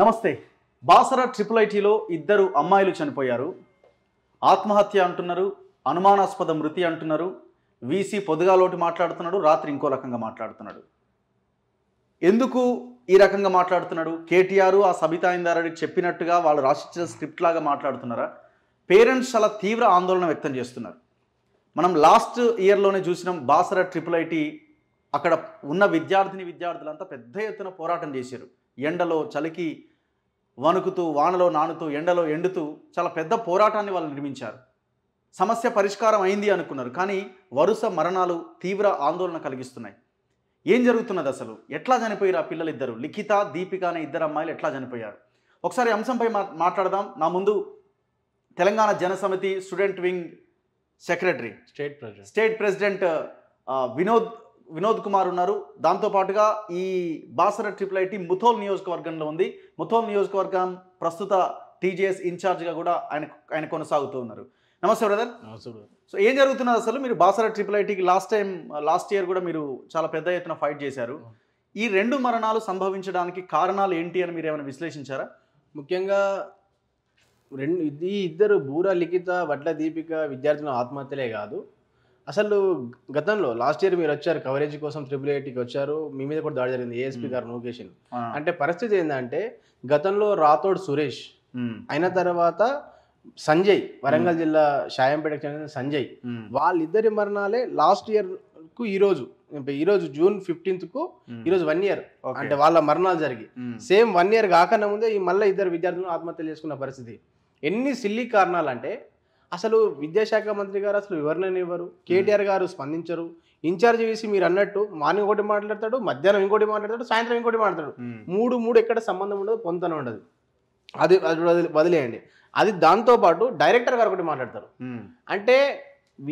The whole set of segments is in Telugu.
నమస్తే బాసరా ట్రిపుల్ ఐటీలో ఇద్దరు అమ్మాయిలు చనిపోయారు ఆత్మహత్య అంటున్నారు అనుమానాస్పద మృతి అంటున్నారు వీసీ పొదుగాలోటి మాట్లాడుతున్నాడు రాత్రి ఇంకో రకంగా మాట్లాడుతున్నాడు ఎందుకు ఈ రకంగా మాట్లాడుతున్నాడు కేటీఆర్ ఆ ఇందారెడ్డి చెప్పినట్టుగా వాళ్ళు రాసిచ్చిన స్క్రిప్ట్ లాగా మాట్లాడుతున్నారా పేరెంట్స్ చాలా తీవ్ర ఆందోళన వ్యక్తం చేస్తున్నారు మనం లాస్ట్ ఇయర్లోనే చూసినాం బాసర ట్రిపుల్ ఐటీ అక్కడ ఉన్న విద్యార్థిని విద్యార్థులంతా పెద్ద ఎత్తున పోరాటం చేశారు ఎండలో చలికి వణుకుతూ వానలో నానుతూ ఎండలో ఎండుతూ చాలా పెద్ద పోరాటాన్ని వాళ్ళు నిర్మించారు సమస్య పరిష్కారం అయింది అనుకున్నారు కానీ వరుస మరణాలు తీవ్ర ఆందోళన కలిగిస్తున్నాయి ఏం జరుగుతున్నది అసలు ఎట్లా చనిపోయారు ఆ పిల్లలిద్దరు లిఖిత దీపిక అనే ఇద్దరు అమ్మాయిలు ఎట్లా చనిపోయారు ఒకసారి అంశంపై మా మాట్లాడదాం నా ముందు Telangana Janasamithi student wing secretary state president state president Vinod Vinod Kumar ఉన్నారు దాంతోపాటుగా ఈ బాసర ట్రిపుల్ ఐటీ ముథోల్ నియోజకవర్గంలో ఉంది ముథోల్ నియోజకవర్గం ప్రస్తుత టీజేఎస్ ఇన్ఛార్జ్గా కూడా ఆయన ఆయన కొనసాగుతూ ఉన్నారు నమస్తే బ్రదర్ సో ఏం జరుగుతున్నది అసలు మీరు బాసర ట్రిపుల్ ఐటీకి లాస్ట్ టైం లాస్ట్ ఇయర్ కూడా మీరు చాలా పెద్ద ఎత్తున ఫైట్ చేశారు ఈ రెండు మరణాలు సంభవించడానికి కారణాలు ఏంటి అని మీరు ఏమైనా విశ్లేషించారా ముఖ్యంగా రెండు ఈ ఇద్దరు బూర లిఖిత వడ్ల దీపిక విద్యార్థుల ఆత్మహత్యలే కాదు అసలు గతంలో లాస్ట్ ఇయర్ మీరు వచ్చారు కవరేజ్ కోసం ట్రిపుల్ ఎయిటీకి వచ్చారు మీ మీద కూడా దాడి జరిగింది ఏఎస్పీ hmm. గారు నోకేషన్ అంటే పరిస్థితి ఏంటంటే గతంలో రాథోడ్ సురేష్ hmm. అయిన తర్వాత సంజయ్ వరంగల్ hmm. జిల్లా షాయంపేటకు చెందిన సంజయ్ వాళ్ళిద్దరి మరణాలే లాస్ట్ ఇయర్ కు ఈ రోజు ఈ రోజు జూన్ ఫిఫ్టీన్త్ కు ఈ రోజు వన్ ఇయర్ అంటే వాళ్ళ మరణాలు జరిగి సేమ్ వన్ ఇయర్ కాకుండా ముందే ఈ మళ్ళీ ఇద్దరు విద్యార్థులను ఆత్మహత్యలు చేసుకున్న పరిస్థితి ఎన్ని సిల్లీ కారణాలు అంటే అసలు విద్యాశాఖ మంత్రి గారు అసలు వివరణ ఇవ్వరు కేటీఆర్ గారు స్పందించరు ఇన్ఛార్జ్ వేసి మీరు అన్నట్టు మార్నింగ్ ఒకటి మాట్లాడతాడు మధ్యాహ్నం ఇంకోటి మాట్లాడతాడు సాయంత్రం ఇంకోటి మాట్లాడతాడు మూడు మూడు ఎక్కడ సంబంధం ఉండదు పొంతన ఉండదు అది వదిలేయండి అది దాంతోపాటు డైరెక్టర్ గారు ఒకటి మాట్లాడతారు అంటే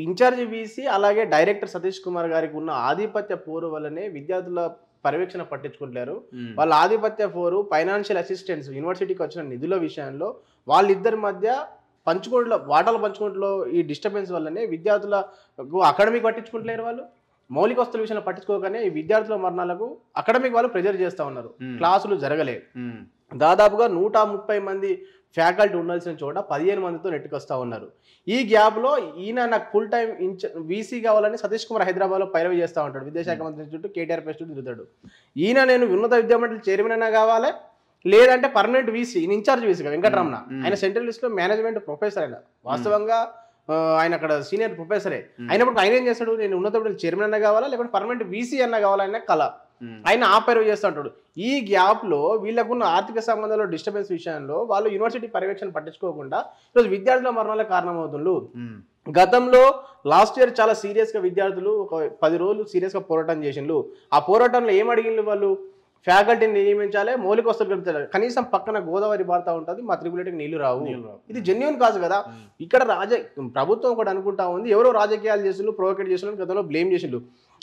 ఇన్ఛార్జ్ వీసీ అలాగే డైరెక్టర్ సతీష్ కుమార్ గారికి ఉన్న ఆధిపత్య పోరు వల్లనే విద్యార్థుల పర్యవేక్షణ పట్టించుకుంటారు వాళ్ళ ఆధిపత్య పోరు ఫైనాన్షియల్ అసిస్టెంట్స్ యూనివర్సిటీకి వచ్చిన నిధుల విషయంలో వాళ్ళిద్దరి మధ్య పంచుకోట్లో వాటాల పంచుకోట్లో ఈ డిస్టర్బెన్స్ వల్లనే విద్యార్థులకు అకాడమిక్ పట్టించుకుంటలేరు వాళ్ళు మౌలిక వస్తువుల విషయంలో పట్టించుకోగానే ఈ విద్యార్థుల మరణాలకు అకాడమిక్ వాళ్ళు ప్రెజర్ చేస్తూ ఉన్నారు క్లాసులు జరగలేదు దాదాపుగా నూట ముప్పై మంది ఫ్యాకల్టీ ఉండాల్సిన చోట పదిహేను మందితో నెట్టుకొస్తూ ఉన్నారు ఈ గ్యాప్లో ఈయన నాకు ఫుల్ టైం ఇన్ఛ వీసీ కావాలని సతీష్ కుమార్ హైదరాబాద్లో పైరవి చేస్తూ ఉంటాడు విద్యాశాఖ మంత్రి చుట్టూ కేటీఆర్ చుట్టూ తిరుగుతాడు ఈయన నేను ఉన్నత విద్యామండలి చైర్మన్ అయినా కావాలి లేదంటే పర్మనెంట్ వీసీ ఈయన ఇన్ఛార్జ్ కదా వెంకటరమణ ఆయన సెంట్రల్ లిస్ట్ లో మేనేజ్మెంట్ ప్రొఫెసర్ ఆయన వాస్తవంగా ఆయన అక్కడ సీనియర్ ప్రొఫెసరే అయినప్పుడు ఆయన ఏం చేస్తాడు నేను ఉన్నత చైర్మన్ అన్న కావాలా లేకుంటే పర్మనెంట్ వీసీ అన్న కావాలా అనే కళ ఆయన ఆ చేస్తుంటాడు ఈ గ్యాప్ లో వీళ్ళకున్న ఆర్థిక సంబంధంలో డిస్టర్బెన్స్ విషయంలో వాళ్ళు యూనివర్సిటీ పర్యవేక్షణ పట్టించుకోకుండా ఈరోజు విద్యార్థుల మరణాలకు కారణమవుతుండ్రు గతంలో లాస్ట్ ఇయర్ చాలా సీరియస్గా విద్యార్థులు ఒక పది రోజులు సీరియస్గా పోరాటం చేసిండ్రు ఆ పోరాటంలో ఏం అడిగిండ్రు వాళ్ళు ఫ్యాకల్టీని నియమించాలి మౌలిక వసతులు కలుపుతారు కనీసం పక్కన గోదావరి భారత ఉంటుంది మా త్రిపులేటికి నీళ్లు రావు ఇది జెన్యున్ కాదు కదా ఇక్కడ రాజ ప్రభుత్వం కూడా అనుకుంటా ఉంది ఎవరో రాజకీయాలు చేసిండ్రు ప్రొవోకేట్ చేసిన గతంలో బ్లేమ్ చేసిండు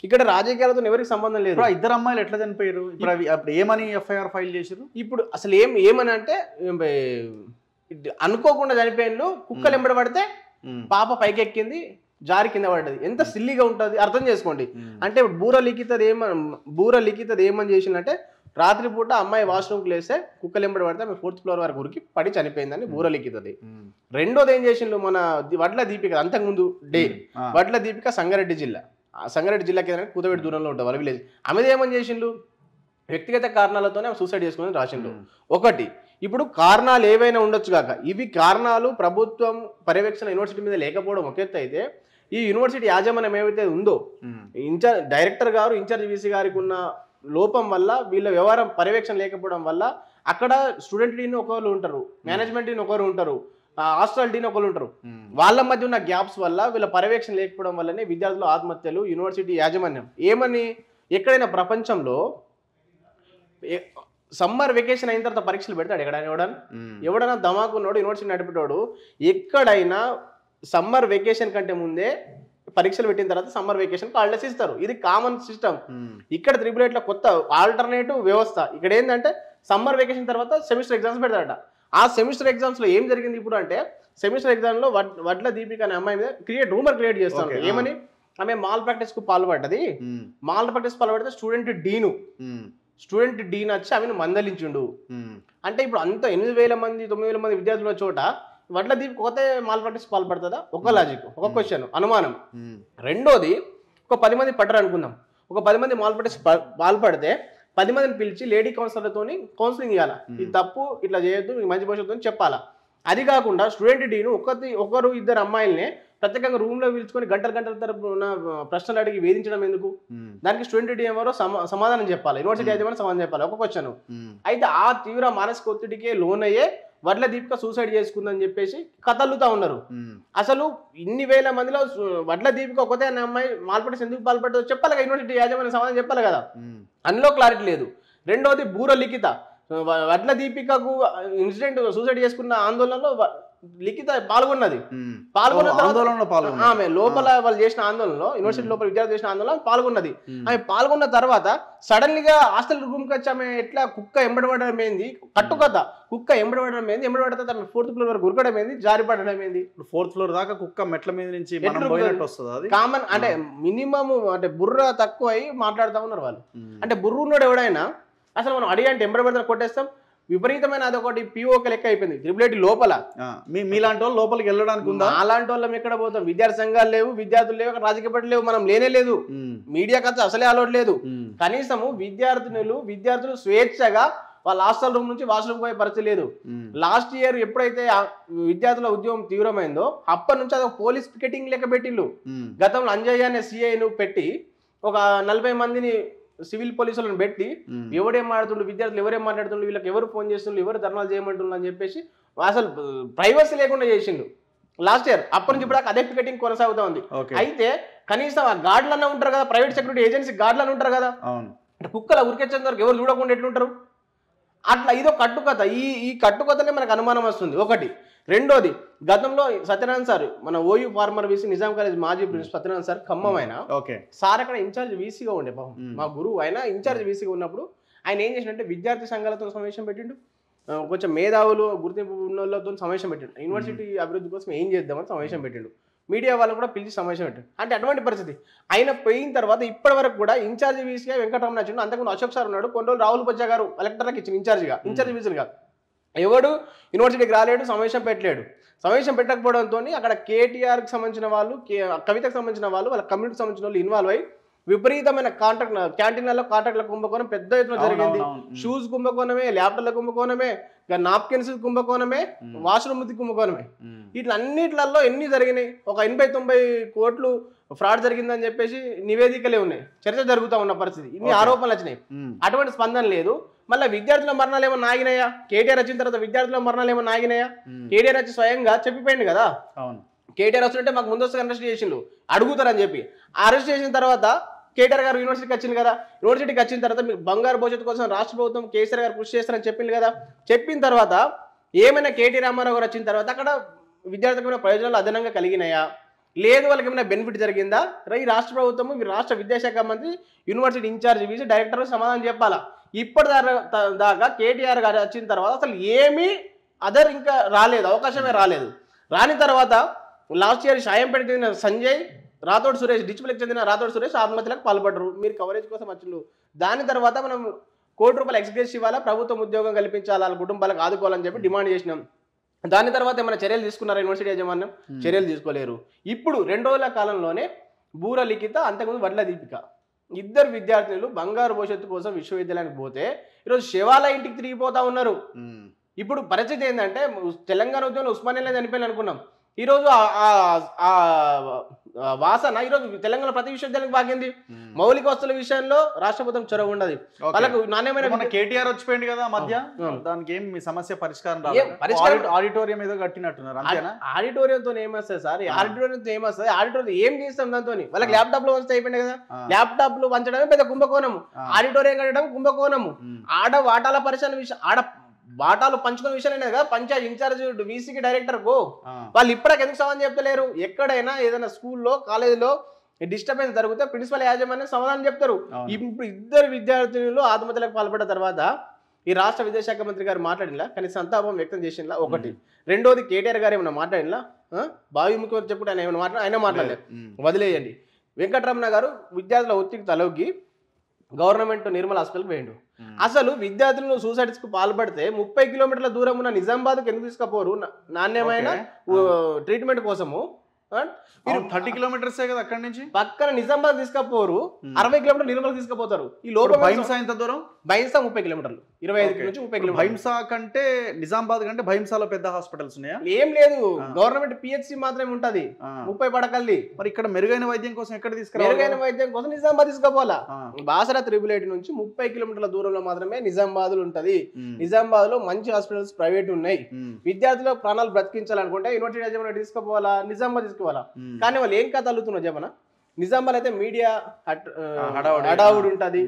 ఇక్కడ రాజకీయాలతో ఎవరికి సంబంధం లేదు ఇద్దరు అమ్మాయిలు ఎట్లా చనిపోయారు ఇప్పుడు అప్పుడు ఏమని ఎఫ్ఐఆర్ ఫైల్ చేసారు ఇప్పుడు అసలు ఏం ఏమని అంటే అనుకోకుండా చనిపోయిన కుక్కలు ఎంబడి పడితే పాప పైకెక్కింది జారి కింద పడ్డది ఎంత సిల్లీగా hmm. ఉంటుంది అర్థం చేసుకోండి hmm. అంటే బూర లిఖితది ఏమని బూర లిఖితది ఏమని చేసిందంటే రాత్రిపూట అమ్మాయి వాష్రూమ్కి లేస్తే కుక్క ఎంబడి పడితే ఫోర్త్ ఫ్లోర్ వరకు ఉరికి పడి చనిపోయిందని hmm. బూర లిఖితది రెండోది ఏం చేసిండు మన వడ్ల దీపిక అంతకుముందు డే ah. వడ్ల దీపిక సంగారెడ్డి జిల్లా సంగారెడ్డి జిల్లాకి ఏదైనా కూతవేడి దూరంలో ఉంటుంది వరవిలేజ్ విలేజ్ ఆమెది ఏమని చేసిండు వ్యక్తిగత కారణాలతోనే సూసైడ్ చేసుకుని రాసిండు ఒకటి ఇప్పుడు కారణాలు ఏవైనా ఉండొచ్చు కాక ఇవి కారణాలు ప్రభుత్వం పర్యవేక్షణ యూనివర్సిటీ మీద లేకపోవడం ఒక అయితే ఈ యూనివర్సిటీ యాజమాన్యం ఏవైతే ఉందో ఇన్ఛార్జ్ డైరెక్టర్ గారు ఇన్ఛార్జ్ వీసీ గారికి ఉన్న లోపం వల్ల వీళ్ళ వ్యవహారం పర్యవేక్షణ లేకపోవడం వల్ల అక్కడ స్టూడెంట్ డీన్ ఒకరు ఉంటారు మేనేజ్మెంట్ డీన్ ఒకరు ఉంటారు హాస్టల్ డీన్ ఒకరు ఉంటారు వాళ్ళ మధ్య ఉన్న గ్యాప్స్ వల్ల వీళ్ళ పర్యవేక్షణ లేకపోవడం వల్లనే విద్యార్థులు ఆత్మహత్యలు యూనివర్సిటీ యాజమాన్యం ఏమని ఎక్కడైనా ప్రపంచంలో సమ్మర్ వెకేషన్ అయిన తర్వాత పరీక్షలు పెడతాడు ఎక్కడైనా ఎవడన్నా ఎవడన్నా ఉన్నాడు యూనివర్సిటీ నడిపేటోడు ఎక్కడైనా సమ్మర్ వెకేషన్ కంటే ముందే పరీక్షలు పెట్టిన తర్వాత సమ్మర్ వెకేషన్ హాలిడేస్ ఇస్తారు ఇది కామన్ సిస్టమ్ ఇక్కడ త్రిబుల్ ఎయిట్లో కొత్త ఆల్టర్నేటివ్ వ్యవస్థ ఇక్కడ ఏంటంటే సమ్మర్ వెకేషన్ తర్వాత సెమిస్టర్ ఎగ్జామ్స్ పెడతాడట ఆ సెమిస్టర్ ఎగ్జామ్స్ లో ఏం జరిగింది ఇప్పుడు అంటే సెమిస్టర్ ఎగ్జామ్ లో వడ్ల దీపిక అనే అమ్మాయి మీద క్రియేట్ రూమర్ క్రియేట్ చేస్తాను ఏమని ఆమె మాల్ ప్రాక్టీస్ కు పాల్పడ్డది మాల్ ప్రాక్టీస్ పాల్పడితే స్టూడెంట్ డీను స్టూడెంట్ డీన్ వచ్చి ఆమెను మందలించిండు అంటే ఇప్పుడు అంత ఎనిమిది వేల మంది తొమ్మిది వేల మంది విద్యార్థుల చోట వడ్ల దీపి ఒకతే మాల్ ప్రాక్టీస్ పాల్పడుతుందా ఒక లాజిక్ ఒక క్వశ్చన్ అనుమానం రెండోది ఒక పది మంది పడ్డరు అనుకుందాం ఒక పది మంది మాల్ ప్రాక్టీస్ పాల్పడితే పది మందిని పిలిచి లేడీ కౌన్సిలర్తో కౌన్సిలింగ్ ఇవ్వాలి ఇది తప్పు ఇట్లా చేయొద్దు మంచి భవిష్యత్తు చెప్పాలా అది కాకుండా స్టూడెంట్ డీను ఒకటి ఒకరు ఇద్దరు అమ్మాయిల్ని ప్రత్యేకంగా లో పిలుచుకొని గంటల గంటల తరపున ప్రశ్నలు అడిగి వేధించడం ఎందుకు దానికి స్టూడెంట్ డిఎంఆర్ సమాధానం చెప్పాలి యూనివర్సిటీ యాజమాన్యం సమాధానం చెప్పాలి ఒక క్వశ్చన్ అయితే ఆ తీవ్ర మానసిక ఒత్తిడికే లోన్ అయ్యే వడ్ల దీపిక సూసైడ్ చేసుకుందని చెప్పేసి కథల్లుతా ఉన్నారు అసలు ఇన్ని వేల మందిలో వడ్ల దీపిక ఒకతే అనే అమ్మాయి మాల్పడేసి ఎందుకు పాల్పడదో చెప్పాలి కదా యూనివర్సిటీ యాజమాన్య సమాధానం చెప్పాలి కదా అందులో క్లారిటీ లేదు రెండవది బూర లిఖిత వడ్ల దీపికకు ఇన్సిడెంట్ సూసైడ్ చేసుకున్న ఆందోళనలో లిఖిత పాల్గొన్నది పాల్గొన్న ఆమె లోపల వాళ్ళు చేసిన ఆందోళనలో యూనివర్సిటీ లోపల విద్యార్థులు చేసిన ఆందోళన పాల్గొన్నది ఆమె పాల్గొన్న తర్వాత సడన్లీ గా హాస్టల్ రూమ్ కి వచ్చి ఆమె ఎట్లా కుక్క ఎంబడబడడం ఏంది కట్టుకథ కుక్క ఎంబడబడడం ఏంది ఎంబడబడిన తర్వాత ఆమె ఫోర్త్ ఫ్లోర్ వరకు గురకడం ఏంది జారిపడడం ఏంది ఫోర్త్ ఫ్లోర్ దాకా కుక్క మెట్ల మీద నుంచి వస్తుంది కామన్ అంటే మినిమం అంటే బుర్ర తక్కువ అయి మాట్లాడుతూ ఉన్నారు వాళ్ళు అంటే బుర్ర ఉన్నాడు ఎవడైనా అసలు మనం అడిగి అంటే ఎంబడబడిన కొట్టేస్తాం విపరీతమైన అదొకటి పిఓకి లెక్క అయిపోయింది త్రిబులేటి లోపల మీలాంటి వాళ్ళు లోపలికి వెళ్ళడానికి ఉందా అలాంటి వాళ్ళం ఎక్కడ పోతాం విద్యార్థి సంఘాలు లేవు విద్యార్థులు లేవు రాజకీయ పార్టీ లేవు మనం లేనే లేదు మీడియా ఖర్చు అసలే అలవాటు లేదు కనీసము విద్యార్థినులు విద్యార్థులు స్వేచ్ఛగా వాళ్ళ హాస్టల్ రూమ్ నుంచి వాష్రూమ్ పోయే పరిస్థితి లేదు లాస్ట్ ఇయర్ ఎప్పుడైతే విద్యార్థుల ఉద్యమం తీవ్రమైందో అప్పటి నుంచి అది పోలీస్ పికెటింగ్ లెక్క పెట్టిళ్ళు గతంలో అంజయ్య అనే సిఐను పెట్టి ఒక నలభై మందిని సివిల్ పోలీసులను పెట్టి ఎవరేం మాట్లాడుతుండ్రు విద్యార్థులు ఎవరేం మాట్లాడుతుండ్రు వీళ్ళకి ఎవరు ఫోన్ చేస్తుండ్రు ఎవరు ధర్నాలు చేయమంటుండ్రు అని చెప్పేసి అసలు ప్రైవసీ లేకుండా చేసిండు లాస్ట్ ఇయర్ అప్పటి నుంచి ఇప్పుడు అదే పికెటింగ్ కొనసాగుతా ఉంది అయితే కనీసం ఆ గార్డులన్నా ఉంటారు కదా ప్రైవేట్ సెక్యూరిటీ ఏజెన్సీ గార్డులన్నా ఉంటారు కదా కుక్కల ఉరికెచ్చేంత వరకు ఎవరు చూడకుండా ఎట్లుంటారు అట్లా ఇదో కట్టుకథ ఈ ఈ కట్టుకథలే మనకు అనుమానం వస్తుంది ఒకటి రెండోది గతంలో సత్యనారాయణ సార్ మన OU former VC Nizam college మాజీ hmm. Principal Satyanarayana sir Khammam ఆయన ఓకే సార్ అక్కడ ఇన్ఛార్జ్ వీసీగా ఉండే పాపం hmm. మా గురువు ఆయన ఇన్ఛార్జ్ వీసీగా ఉన్నప్పుడు ఆయన ఏం చేసినట్టే విద్యార్థి సంఘాలతో సమావేశం పెట్టిండు కొంచెం మేధావులు గుర్తింపు ఉన్న వాళ్ళతో సమావేశం పెట్టిండు hmm. యూనివర్సిటీ అభివృద్ధి కోసం ఏం చేద్దామని సమావేశం పెట్టిండు మీడియా వాళ్ళు కూడా పిలిచి సమావేశం పెట్టారు అంటే అటువంటి పరిస్థితి ఆయన పోయిన తర్వాత ఇప్పటి వరకు కూడా ఇన్ఛార్జ్ బీసీగా వెంకటరమణ చిన్న అంతకుముందు అశోక్ సార్ ఉన్నాడు కొన్ని రోజులు రాహుల్ బొజ్జా గారు ఎలక్టర్లకు ఇచ్చిన ఇన్ఛార్జిగా ఇన్ఛార్జ్ వీసీలుగా ఎవడు యూనివర్సిటీకి రాలేడు సమావేశం పెట్టలేడు సమావేశం పెట్టకపోవడంతో అక్కడ కేటీఆర్కి సంబంధించిన వాళ్ళు కవితకు సంబంధించిన వాళ్ళు వాళ్ళ కమ్యూనిటీకి సంబంధించిన వాళ్ళు ఇన్వాల్వ్ అయ్యి విపరీతమైన కాంట్రాక్ట్ క్యాంటీన్లలో కాంట్రాక్ట్ల కుంభకోణం పెద్ద ఎత్తున జరిగింది షూస్ కుంభకోణమే ల్యాప్టాప్ల కుంభకోణమే నాప్కిన్స్ కుంభకోణమే వాష్రూమ్ కుంభకోణమే వీటి అన్నిట్లలో ఎన్ని జరిగినాయి ఒక ఎనభై తొంభై కోట్లు ఫ్రాడ్ జరిగిందని చెప్పేసి నివేదికలే ఉన్నాయి చర్చ జరుగుతూ ఉన్న పరిస్థితి ఇన్ని ఆరోపణలు వచ్చినాయి అటువంటి స్పందన లేదు మళ్ళీ విద్యార్థుల మరణాలు ఏమో నాగినాయా కేటీఆర్ వచ్చిన తర్వాత విద్యార్థుల మరణాలు ఏమో నాగినాయా కేటీఆర్ వచ్చి స్వయంగా చెప్పిపోయింది కదా కేటీఆర్ వస్తుంటే మాకు ముందస్తుగా అరెస్ట్ చేసిండు అడుగుతారని చెప్పి అరెస్ట్ చేసిన తర్వాత కేటీఆర్ గారు యూనివర్సిటీకి వచ్చింది కదా యూనివర్సిటీకి వచ్చిన తర్వాత మీకు బంగారు భవిష్యత్తు కోసం రాష్ట్ర ప్రభుత్వం కేసీఆర్ గారు కృషి చేస్తారని చెప్పింది కదా చెప్పిన తర్వాత ఏమైనా కేటీ రామారావు గారు వచ్చిన తర్వాత అక్కడ విద్యార్థులకు ప్రయోజనాలు అదనంగా కలిగినాయా లేదు వాళ్ళకి ఏమైనా బెనిఫిట్ జరిగిందా ఈ రాష్ట్ర ప్రభుత్వం రాష్ట్ర విద్యాశాఖ మంత్రి యూనివర్సిటీ ఇన్ఛార్జ్ వీసి డైరెక్టర్ సమాధానం చెప్పాలా ఇప్పటి దాకా కేటీఆర్ గారు వచ్చిన తర్వాత అసలు ఏమీ అదర్ ఇంకా రాలేదు అవకాశమే రాలేదు రాని తర్వాత లాస్ట్ ఇయర్ సాయంపేట సంజయ్ రాథోడ్ సురేష్ డిచ్పల్లికి చెందిన రాథోడ్ సురేష్ ఆత్మహత్యలకు పాల్పడరు మీరు కవరేజ్ కోసం వచ్చిండ్రు దాని తర్వాత మనం కోటి రూపాయలు ఎక్స్గ్రెస్ ఇవ్వాలా ప్రభుత్వం ఉద్యోగం కల్పించాలి వాళ్ళ కుటుంబాలకు ఆదుకోవాలని చెప్పి డిమాండ్ చేసినాం దాని తర్వాత ఏమైనా చర్యలు తీసుకున్నారా యూనివర్సిటీ యజమాన్యం చర్యలు తీసుకోలేరు ఇప్పుడు రెండు రోజుల కాలంలోనే బూర లిఖిత అంతకుముందు వడ్ల దీపిక ఇద్దరు విద్యార్థినులు బంగారు భవిష్యత్తు కోసం విశ్వవిద్యాలయానికి పోతే ఈరోజు శివాలయ ఇంటికి తిరిగిపోతా ఉన్నారు ఇప్పుడు పరిస్థితి ఏంటంటే తెలంగాణ ఉద్యమంలో ఉస్మానియాలో చనిపోయింది అనుకున్నాం ఈరోజు వాసన ఈరోజు తెలంగాణ ప్రతి విశ్వవిద్యాలయం బాగింది మౌలిక వస్తువుల విషయంలో రాష్ట్ర ప్రభుత్వం చొరవ ఉండదు వాళ్ళకు నాణ్యమైన కేటీఆర్ వచ్చిపోయింది కదా మధ్య దానికి ఏం మీ సమస్య పరిష్కారం పరిష్కారం ఆడిటోరియం ఏదో కట్టినట్టున్నారు ఆడిటోరియంతో ఏమొస్తుంది సార్ ఆడిటోరియం ఆడిటోరియంతో ఏమొస్తుంది ఆడిటోరియం ఏం చేస్తాం దాంతో వాళ్ళకి ల్యాప్టాప్ లో వస్తే అయిపోయింది కదా ల్యాప్టాప్ లో వంచడమే పెద్ద కుంభకోణము ఆడిటోరియం కట్టడం కుంభకోణము ఆడ వాటాల పరిశ్రమ విషయం ఆడ వాటాలు పంచుకునే విషయాలనే కదా పంచాయత్ ఇన్ఛార్జ్ వీసీకి డైరెక్టర్ గో వాళ్ళు ఇప్పటికి ఎందుకు సమాధానం చెప్తలేరు ఎక్కడైనా ఏదైనా స్కూల్లో కాలేజీలో డిస్టర్బెన్స్ జరిగితే ప్రిన్సిపల్ యాజమాన్యం సమాధానం చెప్తారు ఇప్పుడు ఇద్దరు విద్యార్థినులు ఆత్మహత్యలకు పాల్పడ్డ తర్వాత ఈ రాష్ట్ర విదేశాఖ మంత్రి గారు మాట్లాడినలా కానీ సంతాపం వ్యక్తం చేసినలా ఒకటి రెండోది కేటీఆర్ గారు ఏమైనా మాట్లాడినలా బావి ముఖ్యమంత్రి చెప్పుడు ఆయన ఏమైనా మాట్లాడ ఆయన మాట్లాడలేదు వదిలేయండి వెంకటరమణ గారు విద్యార్థుల ఒత్తిడి తలొగ్గి గవర్నమెంట్ నిర్మల్ హాస్పిటల్కి వేయండు అసలు విద్యార్థులను సూసైడ్స్ కు పాల్పడితే ముప్పై కిలోమీటర్ల దూరం ఉన్న నిజామాబాద్కు ఎందుకు తీసుకపోరు నాణ్యమైన ట్రీట్మెంట్ కోసము మీరు థర్టీ కిలోమీటర్స్ కదా అక్కడి నుంచి పక్కన నిజామాబాద్ తీసుకపోరు అరవై కిలోమీటర్ నిర్మల్ తీసుకుపోతారు ఈ లోపల దూరం ముప్పై కిలోమీటర్లు ఇరవై ఐదు నుంచి ముప్పై కిలో భైంసా కంటే నిజామాబాద్ కంటే భైంసాలో పెద్ద హాస్పిటల్స్ ఉన్నాయా ఏం లేదు గవర్నమెంట్ పిహెచ్సి మాత్రమే ఉంటది ముప్పై పడకల్ది మరి ఇక్కడ మెరుగైన వైద్యం కోసం ఎక్కడ తీసుకురా మెరుగైన వైద్యం కోసం నిజామాబాద్ తీసుకుపోవాలా బాసరా త్రిబుల్ ఎయిట్ నుంచి ముప్పై కిలోమీటర్ల దూరంలో మాత్రమే నిజామాబాద్ ఉంటది నిజామాబాద్ లో మంచి హాస్పిటల్స్ ప్రైవేట్ ఉన్నాయి విద్యార్థులు ప్రాణాలు బ్రతికించాలనుకుంటే యూనివర్సిటీ యజమాని తీసుకుపోవాలా నిజామాబాద్ తీసుకోవాలా కానీ వాళ్ళు ఏం కథ అల్లుతున్నారు జమన నిజామాబాద్ అయితే మీడియా హడావుడి ఉంటది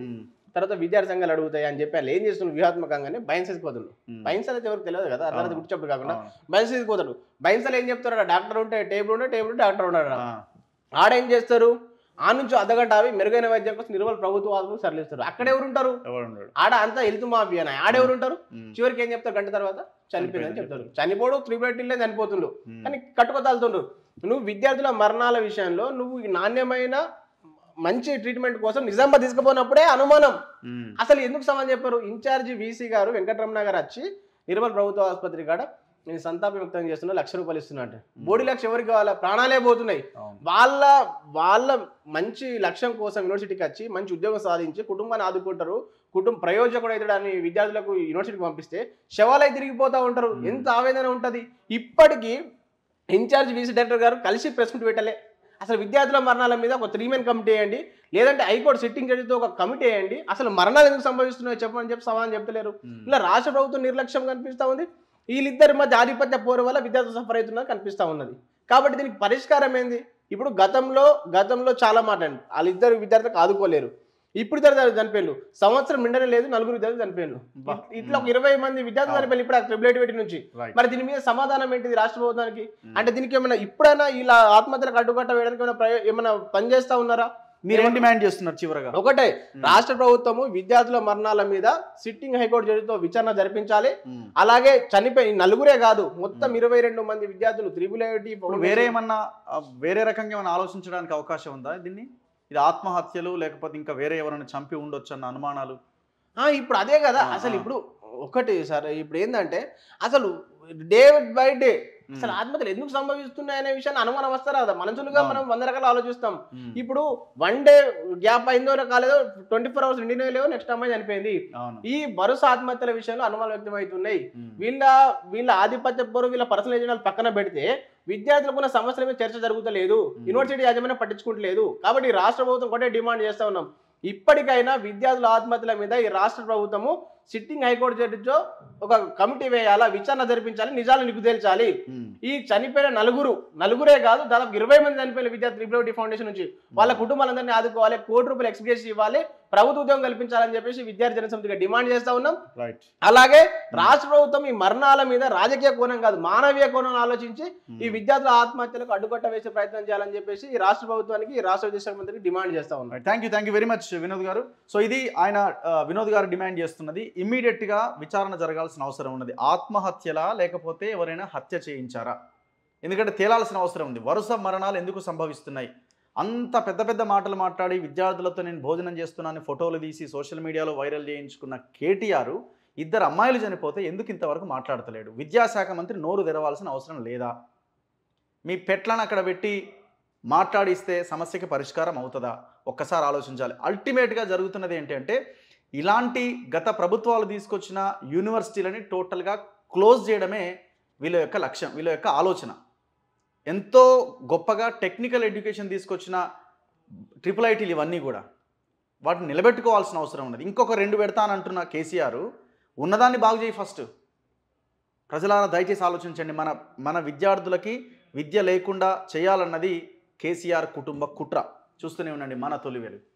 తర్వాత విద్యార్థి సంఘాలు అడుగుతాయి అని చెప్పి వాళ్ళు ఏం చేస్తున్నారు వ్యూహాత్మకంగానే బయన్సెస్కి పోతాడు బయన్సల్ అయితే ఎవరికి తెలియదు కదా తర్వాత గుర్తించప్పుడు కాకుండా బయన్స్ పోతాడు బయన్సల్ ఏం చెప్తారు డాక్టర్ ఉంటే టేబుల్ ఉంటే టేబుల్ ఉంటే డాక్టర్ ఉన్నాడు ఆడేం చేస్తారు ఆ నుంచి అర్ధగంట అవి మెరుగైన వైద్యం కోసం నిర్మల ప్రభుత్వ ఆసుపత్రి సరళిస్తారు అక్కడ ఎవరుంటారు ఆడ అంతా హెల్త్ మాఫియా ఆడ ఉంటారు చివరికి ఏం చెప్తారు గంట తర్వాత చనిపోయిందని చెప్తారు చనిపోడు త్రిబులెట్లే చనిపోతుండు కానీ కట్టుకోతాలుతుండ్రు నువ్వు విద్యార్థుల మరణాల విషయంలో నువ్వు నాణ్యమైన మంచి ట్రీట్మెంట్ కోసం నిజామాబాద్ తీసుకుపోయినప్పుడే అనుమానం అసలు ఎందుకు సమాధానం చెప్పారు ఇన్ఛార్జి వీసీ గారు వెంకటరమణ గారు వచ్చి నిర్మల్ ప్రభుత్వ ఆసుపత్రి కాడ నేను సంతాపం వ్యక్తం చేస్తున్నా లక్ష రూపాయలు ఇస్తున్నా అంటే లక్ష ఎవరికి కావాలా ప్రాణాలే పోతున్నాయి వాళ్ళ వాళ్ళ మంచి లక్ష్యం కోసం యూనివర్సిటీకి వచ్చి మంచి ఉద్యోగం సాధించి కుటుంబాన్ని ఆదుకుంటారు కుటుంబ ప్రయోజకుడు అని విద్యార్థులకు యూనివర్సిటీకి పంపిస్తే శవాలై తిరిగిపోతూ ఉంటారు ఎంత ఆవేదన ఉంటుంది ఇప్పటికీ ఇన్ఛార్జ్ వీసీ డైరెక్టర్ గారు కలిసి ప్రెస్ మీట్ పెట్టలే అసలు విద్యార్థుల మరణాల మీద ఒక త్రీ మెన్ కమిటీ వేయండి లేదంటే హైకోర్టు సిట్టింగ్ జడ్జితో ఒక కమిటీ వేయండి అసలు మరణాలు ఎందుకు సంభవిస్తున్నాయో చెప్పమని చెప్పి సమాధానం చెప్తలేరు ఇలా రాష్ట్ర ప్రభుత్వం నిర్లక్ష్యం కనిపిస్తూ ఉంది వీళ్ళిద్దరి మధ్య ఆధిపత్య పోరు వల్ల విద్యార్థులు సఫర్ అవుతున్నది కనిపిస్తూ ఉన్నది కాబట్టి దీనికి పరిష్కారం ఏంది ఇప్పుడు గతంలో గతంలో చాలా మాట అండి వాళ్ళిద్దరు విద్యార్థులకు ఆదుకోలేరు ఇప్పుడు తరగతి చనిపోయిండు సంవత్సరం నిండనే లేదు నలుగురు ఇద్దరు చనిపోయిండు ఇట్లా ఒక ఇరవై మంది విద్యార్థులు చనిపోయిన ఇప్పుడు ట్రిబులేటివిటీ నుంచి మరి దీని మీద సమాధానం ఏంటిది రాష్ట్ర ప్రభుత్వానికి అంటే దీనికి ఏమైనా ఇప్పుడైనా ఇలా ఆత్మహత్యలకు అడ్డుకట్ట వేయడానికి ఏమైనా ఏమైనా పని చేస్తా ఉన్నారా మీరు డిమాండ్ చేస్తున్నారు చివరగా ఒకటే రాష్ట్ర ప్రభుత్వము విద్యార్థుల మరణాల మీద సిట్టింగ్ హైకోర్టు జడ్జితో విచారణ జరిపించాలి అలాగే చనిపోయి నలుగురే కాదు మొత్తం ఇరవై రెండు మంది విద్యార్థులు త్రిబుల్ వేరే ఏమన్నా వేరే రకంగా ఏమైనా ఆలోచించడానికి అవకాశం ఉందా దీన్ని ఇది ఆత్మహత్యలు లేకపోతే ఇంకా వేరే ఎవరైనా చంపి ఉండొచ్చు అన్న అనుమానాలు ఇప్పుడు అదే కదా అసలు ఇప్పుడు ఒకటి సార్ ఇప్పుడు ఏంటంటే అసలు డే బై డే అసలు ఆత్మహత్యలు ఎందుకు సంభవిస్తున్నాయి అనే విషయాన్ని అనుమానం వస్తారా మనసులుగా మనం వంద రకాలు ఆలోచిస్తాం ఇప్పుడు వన్ డే గ్యాప్ అయిందో కాలేదో ట్వంటీ ఫోర్ అవర్స్ నిండినో లేవో నెక్స్ట్ అమ్మాయి చనిపోయింది ఈ భరోసా ఆత్మహత్యల విషయంలో అనుమానం వ్యక్తం అవుతున్నాయి వీళ్ళ వీళ్ళ ఆధిపత్య వీళ్ళ పర్సనల్ ఏజెండాలు పక్కన పెడితే విద్యార్థులకు ఉన్న సమస్యల మీద చర్చ జరుగుతలేదు యూనివర్సిటీ యాజమాన్యం పట్టించుకుంటలేదు కాబట్టి రాష్ట్ర ప్రభుత్వం కూడా డిమాండ్ చేస్తూ ఉన్నాం ఇప్పటికైనా విద్యార్థుల ఆత్మహత్యల మీద ఈ రాష్ట్ర ప్రభుత్వము సిట్టింగ్ హైకోర్టు జడ్జితో ఒక కమిటీ వేయాలా విచారణ జరిపించాలి నిజాలు నిగ్గు తేల్చాలి ఈ చనిపోయిన నలుగురు నలుగురే కాదు దాదాపు ఇరవై మంది చనిపోయిన విద్యార్థి త్రిపుల్ ఫౌండేషన్ నుంచి వాళ్ళ కుటుంబాలందరినీ ఆదుకోవాలి కోటి రూపాయలు ఎక్స్ప్రెస్ ఇవ్వాలి ప్రభుత్వ ఉద్యోగం కల్పించాలని చెప్పేసి విద్యార్థి జనసమితిగా డిమాండ్ చేస్తా ఉన్నాం అలాగే రాష్ట్ర ప్రభుత్వం ఈ మరణాల మీద రాజకీయ కోణం కాదు మానవీయ కోణం ఆలోచించి ఈ విద్యార్థుల ఆత్మహత్యలకు అడ్డుకట్ట వేసే ప్రయత్నం చేయాలని చెప్పేసి ఈ రాష్ట్ర ప్రభుత్వానికి ఈ రాష్ట్ర విద్యాశాఖ మంత్రికి డిమాండ్ చేస్తా ఉన్నాం thank you thank you very much Vinod గారు సో ఇది ఆయన వినోద్ గారు డిమాండ్ చేస్తున్నది ఇమీడియట్గా విచారణ జరగాల్సిన అవసరం ఉన్నది ఆత్మహత్యలా లేకపోతే ఎవరైనా హత్య చేయించారా ఎందుకంటే తేలాల్సిన అవసరం ఉంది వరుస మరణాలు ఎందుకు సంభవిస్తున్నాయి అంత పెద్ద పెద్ద మాటలు మాట్లాడి విద్యార్థులతో నేను భోజనం చేస్తున్నాను ఫోటోలు తీసి సోషల్ మీడియాలో వైరల్ చేయించుకున్న కేటీఆర్ ఇద్దరు అమ్మాయిలు చనిపోతే ఎందుకు ఇంతవరకు మాట్లాడతలేడు విద్యాశాఖ మంత్రి నోరు తెరవాల్సిన అవసరం లేదా మీ పెట్లను అక్కడ పెట్టి మాట్లాడిస్తే సమస్యకి పరిష్కారం అవుతుందా ఒక్కసారి ఆలోచించాలి అల్టిమేట్గా జరుగుతున్నది ఏంటంటే ఇలాంటి గత ప్రభుత్వాలు తీసుకొచ్చిన యూనివర్సిటీలని టోటల్గా క్లోజ్ చేయడమే వీళ్ళ యొక్క లక్ష్యం వీళ్ళ యొక్క ఆలోచన ఎంతో గొప్పగా టెక్నికల్ ఎడ్యుకేషన్ తీసుకొచ్చిన ట్రిపుల్ ఐటీలు ఇవన్నీ కూడా వాటిని నిలబెట్టుకోవాల్సిన అవసరం ఉన్నది ఇంకొక రెండు పెడతానంటున్న కేసీఆర్ ఉన్నదాన్ని బాగు చేయి ఫస్ట్ ప్రజలారా దయచేసి ఆలోచించండి మన మన విద్యార్థులకి విద్య లేకుండా చేయాలన్నది కేసీఆర్ కుటుంబ కుట్ర చూస్తూనే ఉండండి మన తొలి వెలుగు